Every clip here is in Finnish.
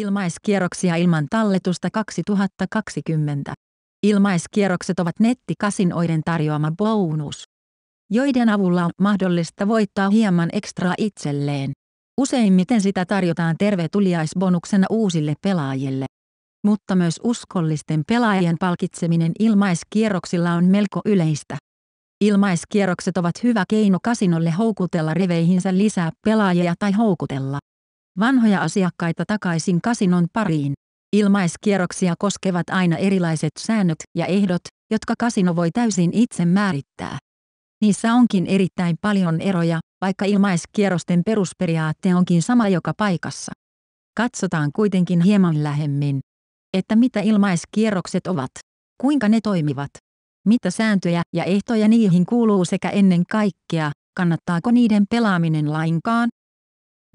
Ilmaiskierroksia ilman talletusta 2020. Ilmaiskierrokset ovat nettikasinoiden tarjoama bonus, joiden avulla on mahdollista voittaa hieman ekstraa itselleen. Useimmiten sitä tarjotaan tervetuliaisbonuksena uusille pelaajille. Mutta myös uskollisten pelaajien palkitseminen ilmaiskierroksilla on melko yleistä. Ilmaiskierrokset ovat hyvä keino kasinolle houkutella riveihinsä lisää pelaajia tai houkutella vanhoja asiakkaita takaisin kasinon pariin. Ilmaiskierroksia koskevat aina erilaiset säännöt ja ehdot, jotka kasino voi täysin itse määrittää. Niissä onkin erittäin paljon eroja, vaikka ilmaiskierrosten perusperiaatte onkin sama joka paikassa. Katsotaan kuitenkin hieman lähemmin, että mitä ilmaiskierrokset ovat, kuinka ne toimivat, mitä sääntöjä ja ehtoja niihin kuuluu sekä ennen kaikkea, kannattaako niiden pelaaminen lainkaan,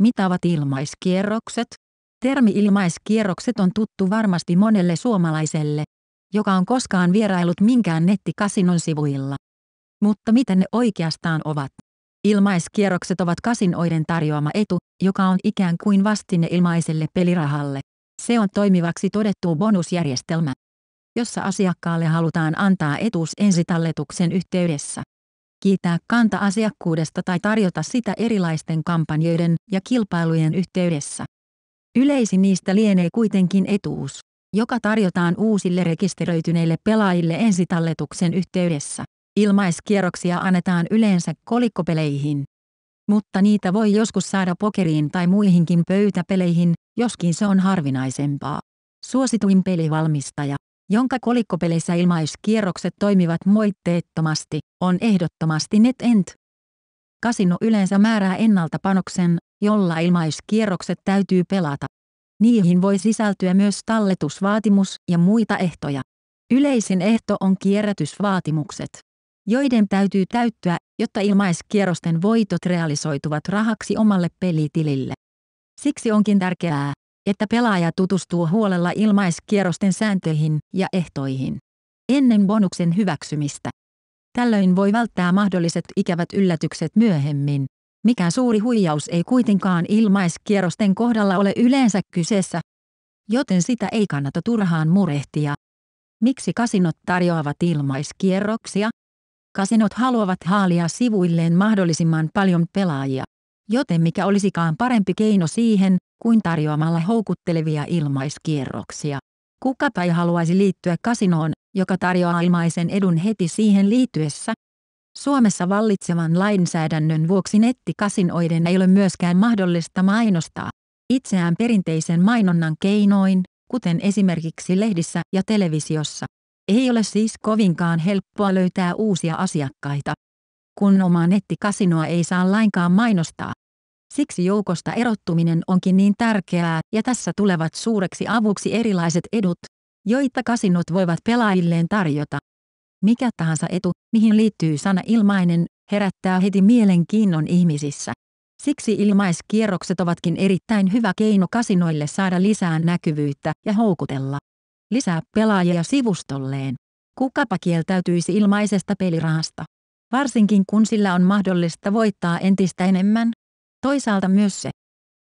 mitä ovat ilmaiskierrokset? Termi ilmaiskierrokset on tuttu varmasti monelle suomalaiselle, joka on koskaan vierailut minkään nettikasinon sivuilla. Mutta mitä ne oikeastaan ovat? Ilmaiskierrokset ovat kasinoiden tarjoama etu, joka on ikään kuin vastine ilmaiselle pelirahalle. Se on toimivaksi todettu bonusjärjestelmä, jossa asiakkaalle halutaan antaa etuus ensitalletuksen yhteydessä kiittää kanta-asiakkuudesta tai tarjota sitä erilaisten kampanjoiden ja kilpailujen yhteydessä. Yleisin niistä lienee kuitenkin etuus, joka tarjotaan uusille rekisteröityneille pelaajille ensitalletuksen yhteydessä. Ilmaiskierroksia annetaan yleensä kolikkopeleihin. Mutta niitä voi joskus saada pokeriin tai muihinkin pöytäpeleihin, joskin se on harvinaisempaa. Suosituin pelivalmistaja jonka kolikkopeleissä ilmaiskierrokset toimivat moitteettomasti, on ehdottomasti NetEnt. Kasino yleensä määrää ennalta panoksen, jolla ilmaiskierrokset täytyy pelata. Niihin voi sisältyä myös talletusvaatimus ja muita ehtoja. Yleisin ehto on kierrätysvaatimukset, joiden täytyy täyttyä, jotta ilmaiskierrosten voitot realisoituvat rahaksi omalle pelitilille. Siksi onkin tärkeää, että pelaaja tutustuu huolella ilmaiskierrosten sääntöihin ja ehtoihin ennen bonuksen hyväksymistä. Tällöin voi välttää mahdolliset ikävät yllätykset myöhemmin. Mikään suuri huijaus ei kuitenkaan ilmaiskierrosten kohdalla ole yleensä kyseessä, joten sitä ei kannata turhaan murehtia. Miksi kasinot tarjoavat ilmaiskierroksia? Kasinot haluavat haalia sivuilleen mahdollisimman paljon pelaajia joten mikä olisikaan parempi keino siihen, kuin tarjoamalla houkuttelevia ilmaiskierroksia. Kuka tai haluaisi liittyä kasinoon, joka tarjoaa ilmaisen edun heti siihen liittyessä? Suomessa vallitsevan lainsäädännön vuoksi nettikasinoiden ei ole myöskään mahdollista mainostaa itseään perinteisen mainonnan keinoin, kuten esimerkiksi lehdissä ja televisiossa. Ei ole siis kovinkaan helppoa löytää uusia asiakkaita. Kun omaa nettikasinoa ei saa lainkaan mainostaa, Siksi joukosta erottuminen onkin niin tärkeää, ja tässä tulevat suureksi avuksi erilaiset edut, joita kasinot voivat pelaajilleen tarjota. Mikä tahansa etu, mihin liittyy sana ilmainen, herättää heti mielenkiinnon ihmisissä. Siksi ilmaiskierrokset ovatkin erittäin hyvä keino kasinoille saada lisää näkyvyyttä ja houkutella lisää pelaajia sivustolleen. Kukapa kieltäytyisi ilmaisesta pelirahasta? Varsinkin kun sillä on mahdollista voittaa entistä enemmän, Toisaalta myös se,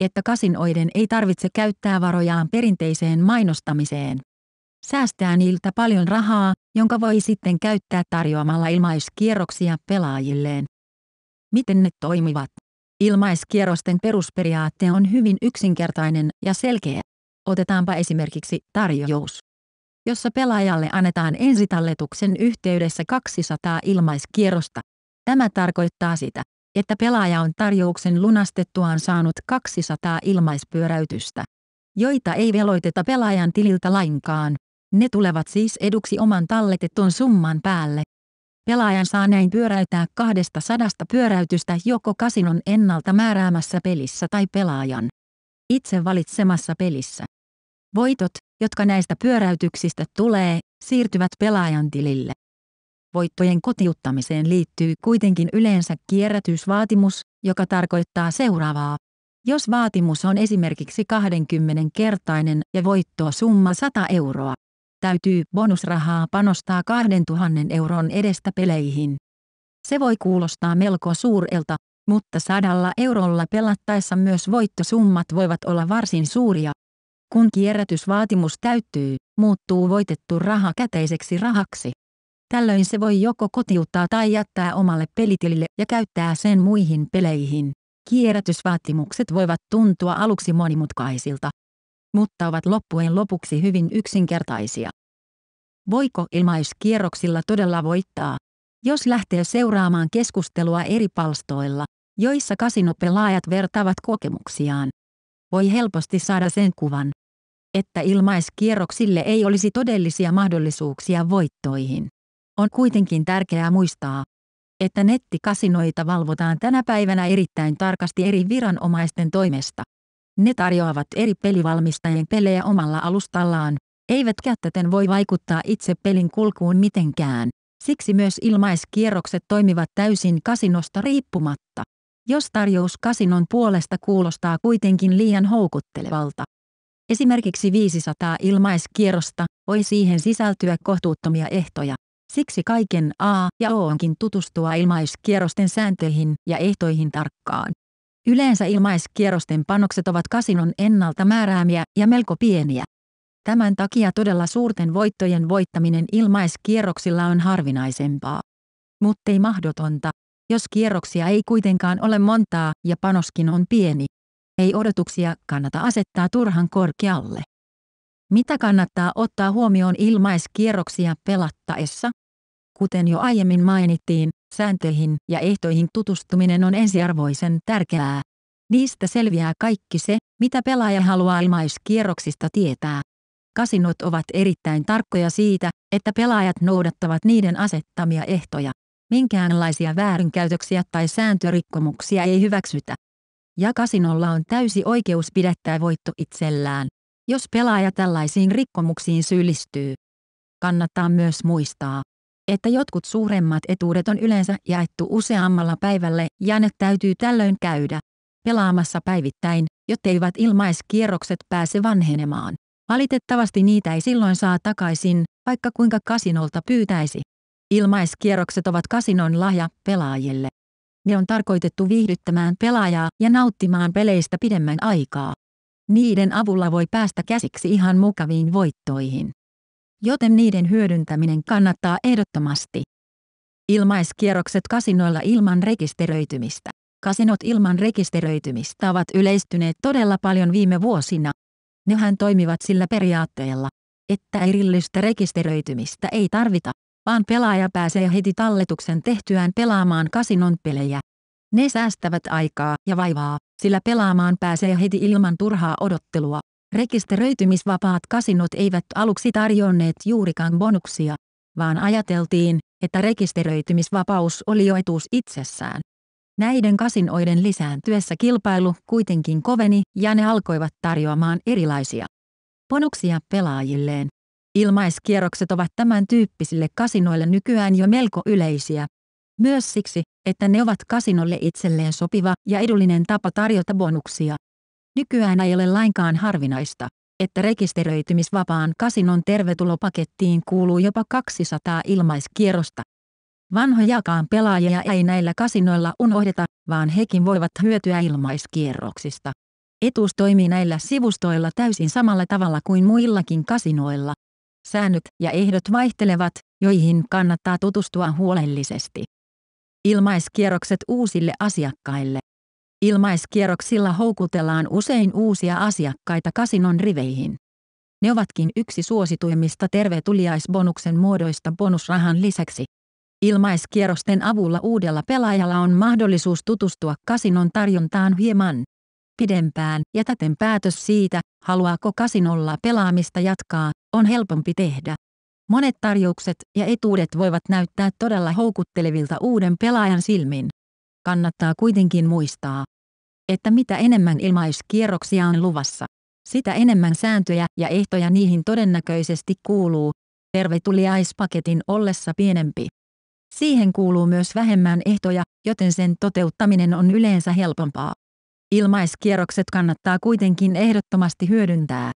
että kasinoiden ei tarvitse käyttää varojaan perinteiseen mainostamiseen. Säästää niiltä paljon rahaa, jonka voi sitten käyttää tarjoamalla ilmaiskierroksia pelaajilleen. Miten ne toimivat? Ilmaiskierrosten perusperiaate on hyvin yksinkertainen ja selkeä. Otetaanpa esimerkiksi tarjous, jossa pelaajalle annetaan ensitalletuksen yhteydessä 200 ilmaiskierrosta. Tämä tarkoittaa sitä, että pelaaja on tarjouksen lunastettuaan saanut 200 ilmaispyöräytystä, joita ei veloiteta pelaajan tililtä lainkaan. Ne tulevat siis eduksi oman talletetun summan päälle. Pelaajan saa näin pyöräytää 200 pyöräytystä joko kasinon ennalta määräämässä pelissä tai pelaajan itse valitsemassa pelissä. Voitot, jotka näistä pyöräytyksistä tulee, siirtyvät pelaajan tilille. Voittojen kotiuttamiseen liittyy kuitenkin yleensä kierrätysvaatimus, joka tarkoittaa seuraavaa. Jos vaatimus on esimerkiksi 20-kertainen ja voittoa summa 100 euroa, täytyy bonusrahaa panostaa 2000 euron edestä peleihin. Se voi kuulostaa melko suurelta, mutta sadalla eurolla pelattaessa myös voittosummat voivat olla varsin suuria. Kun kierrätysvaatimus täyttyy, muuttuu voitettu raha käteiseksi rahaksi. Tällöin se voi joko kotiuttaa tai jättää omalle pelitilille ja käyttää sen muihin peleihin. Kierrätysvaatimukset voivat tuntua aluksi monimutkaisilta, mutta ovat loppujen lopuksi hyvin yksinkertaisia. Voiko ilmaiskierroksilla todella voittaa? Jos lähtee seuraamaan keskustelua eri palstoilla, joissa kasinopelaajat vertaavat kokemuksiaan, voi helposti saada sen kuvan, että ilmaiskierroksille ei olisi todellisia mahdollisuuksia voittoihin. On kuitenkin tärkeää muistaa, että nettikasinoita valvotaan tänä päivänä erittäin tarkasti eri viranomaisten toimesta. Ne tarjoavat eri pelivalmistajien pelejä omalla alustallaan, eivätkä täten voi vaikuttaa itse pelin kulkuun mitenkään. Siksi myös ilmaiskierrokset toimivat täysin kasinosta riippumatta. Jos tarjous kasinon puolesta kuulostaa kuitenkin liian houkuttelevalta. Esimerkiksi 500 ilmaiskierrosta voi siihen sisältyä kohtuuttomia ehtoja. Siksi kaiken A ja O onkin tutustua ilmaiskierrosten sääntöihin ja ehtoihin tarkkaan. Yleensä ilmaiskierrosten panokset ovat kasinon ennalta määräämiä ja melko pieniä. Tämän takia todella suurten voittojen voittaminen ilmaiskierroksilla on harvinaisempaa. Mutta ei mahdotonta, jos kierroksia ei kuitenkaan ole montaa ja panoskin on pieni. Ei odotuksia kannata asettaa turhan korkealle. Mitä kannattaa ottaa huomioon ilmaiskierroksia pelattaessa? Kuten jo aiemmin mainittiin, sääntöihin ja ehtoihin tutustuminen on ensiarvoisen tärkeää. Niistä selviää kaikki se, mitä pelaaja haluaa ilmaiskierroksista tietää. Kasinot ovat erittäin tarkkoja siitä, että pelaajat noudattavat niiden asettamia ehtoja. Minkäänlaisia väärinkäytöksiä tai sääntörikkomuksia ei hyväksytä. Ja kasinolla on täysi oikeus pidättää voitto itsellään, jos pelaaja tällaisiin rikkomuksiin syyllistyy. Kannattaa myös muistaa, että jotkut suuremmat etuudet on yleensä jaettu useammalla päivälle ja ne täytyy tällöin käydä pelaamassa päivittäin, jotteivät ilmaiskierrokset pääse vanhenemaan. Valitettavasti niitä ei silloin saa takaisin, vaikka kuinka kasinolta pyytäisi. Ilmaiskierrokset ovat kasinon lahja pelaajille. Ne on tarkoitettu viihdyttämään pelaajaa ja nauttimaan peleistä pidemmän aikaa. Niiden avulla voi päästä käsiksi ihan mukaviin voittoihin joten niiden hyödyntäminen kannattaa ehdottomasti. Ilmaiskierrokset kasinoilla ilman rekisteröitymistä. Kasinot ilman rekisteröitymistä ovat yleistyneet todella paljon viime vuosina. Nehän toimivat sillä periaatteella, että erillistä rekisteröitymistä ei tarvita, vaan pelaaja pääsee heti talletuksen tehtyään pelaamaan kasinon pelejä. Ne säästävät aikaa ja vaivaa, sillä pelaamaan pääsee heti ilman turhaa odottelua. Rekisteröitymisvapaat kasinot eivät aluksi tarjonneet juurikaan bonuksia, vaan ajateltiin, että rekisteröitymisvapaus oli jo etuus itsessään. Näiden kasinoiden lisääntyessä kilpailu kuitenkin koveni ja ne alkoivat tarjoamaan erilaisia bonuksia pelaajilleen. Ilmaiskierrokset ovat tämän tyyppisille kasinoille nykyään jo melko yleisiä. Myös siksi, että ne ovat kasinolle itselleen sopiva ja edullinen tapa tarjota bonuksia. Nykyään ei ole lainkaan harvinaista, että rekisteröitymisvapaan kasinon tervetulopakettiin kuuluu jopa 200 ilmaiskierrosta. Vanhojakaan pelaajia ei näillä kasinoilla unohdeta, vaan hekin voivat hyötyä ilmaiskierroksista. Etuus toimii näillä sivustoilla täysin samalla tavalla kuin muillakin kasinoilla. Säännöt ja ehdot vaihtelevat, joihin kannattaa tutustua huolellisesti. Ilmaiskierrokset uusille asiakkaille. Ilmaiskierroksilla houkutellaan usein uusia asiakkaita kasinon riveihin. Ne ovatkin yksi suosituimmista tervetuliaisbonuksen muodoista bonusrahan lisäksi. Ilmaiskierrosten avulla uudella pelaajalla on mahdollisuus tutustua kasinon tarjontaan hieman pidempään ja täten päätös siitä, haluaako kasinolla pelaamista jatkaa, on helpompi tehdä. Monet tarjoukset ja etuudet voivat näyttää todella houkuttelevilta uuden pelaajan silmin. Kannattaa kuitenkin muistaa, että mitä enemmän ilmaiskierroksia on luvassa, sitä enemmän sääntöjä ja ehtoja niihin todennäköisesti kuuluu, tervetuliaispaketin ollessa pienempi. Siihen kuuluu myös vähemmän ehtoja, joten sen toteuttaminen on yleensä helpompaa. Ilmaiskierrokset kannattaa kuitenkin ehdottomasti hyödyntää.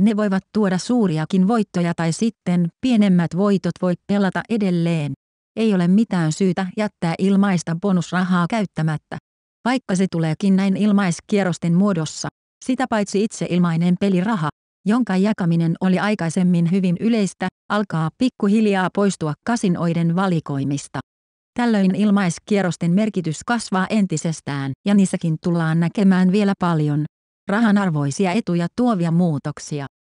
Ne voivat tuoda suuriakin voittoja tai sitten pienemmät voitot voi pelata edelleen ei ole mitään syytä jättää ilmaista bonusrahaa käyttämättä. Vaikka se tuleekin näin ilmaiskierrosten muodossa, sitä paitsi itse ilmainen peliraha, jonka jakaminen oli aikaisemmin hyvin yleistä, alkaa pikkuhiljaa poistua kasinoiden valikoimista. Tällöin ilmaiskierrosten merkitys kasvaa entisestään ja niissäkin tullaan näkemään vielä paljon rahanarvoisia etuja tuovia muutoksia.